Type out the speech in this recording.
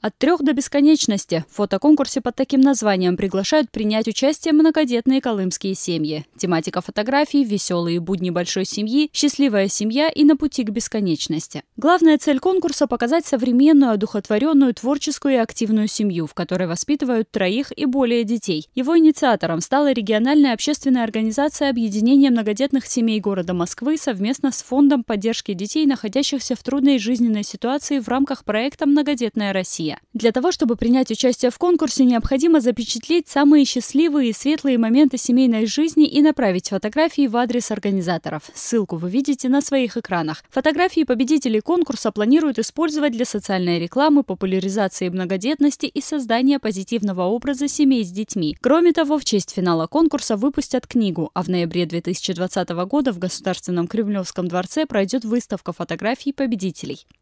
От трех до бесконечности в фотоконкурсе под таким названием приглашают принять участие многодетные колымские семьи. Тематика фотографий, веселые будни большой семьи, счастливая семья и на пути к бесконечности. Главная цель конкурса – показать современную, одухотворенную, творческую и активную семью, в которой воспитывают троих и более детей. Его инициатором стала региональная общественная организация объединения многодетных семей города Москвы совместно с Фондом поддержки детей, находящихся в трудной жизненной ситуации в рамках проекта «Многодетная Россия» семье. Для того, чтобы принять участие в конкурсе, необходимо запечатлеть самые счастливые и светлые моменты семейной жизни и направить фотографии в адрес организаторов. Ссылку вы видите на своих экранах. Фотографии победителей конкурса планируют использовать для социальной рекламы, популяризации многодетности и создания позитивного образа семей с детьми. Кроме того, в честь финала конкурса выпустят книгу, а в ноябре 2020 года в Государственном Кремлевском дворце пройдет выставка фотографий победителей.